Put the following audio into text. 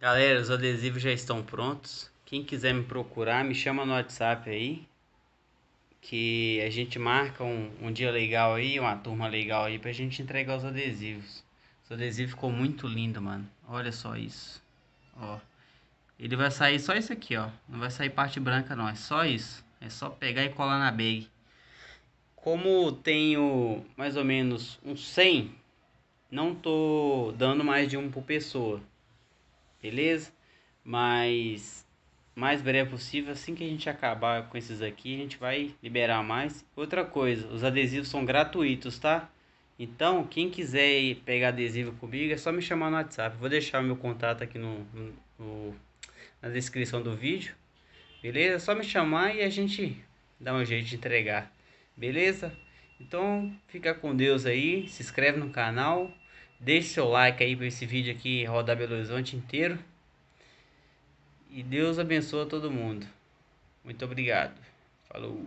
Galera, os adesivos já estão prontos. Quem quiser me procurar, me chama no WhatsApp aí. Que a gente marca um, um dia legal aí, uma turma legal aí pra gente entregar os adesivos. Os adesivos ficou muito lindo, mano. Olha só isso. Ó. Ele vai sair só isso aqui, ó. Não vai sair parte branca não, é só isso. É só pegar e colar na bag. Como tenho mais ou menos uns 100, não tô dando mais de um por pessoa beleza? Mas mais breve possível, assim que a gente acabar com esses aqui, a gente vai liberar mais. Outra coisa, os adesivos são gratuitos, tá? Então, quem quiser pegar adesivo comigo, é só me chamar no WhatsApp. Vou deixar meu contato aqui no, no na descrição do vídeo. Beleza? É só me chamar e a gente dá um jeito de entregar. Beleza? Então, fica com Deus aí. Se inscreve no canal. Deixe seu like aí para esse vídeo aqui rodar Belo Horizonte inteiro. E Deus abençoe todo mundo. Muito obrigado. Falou.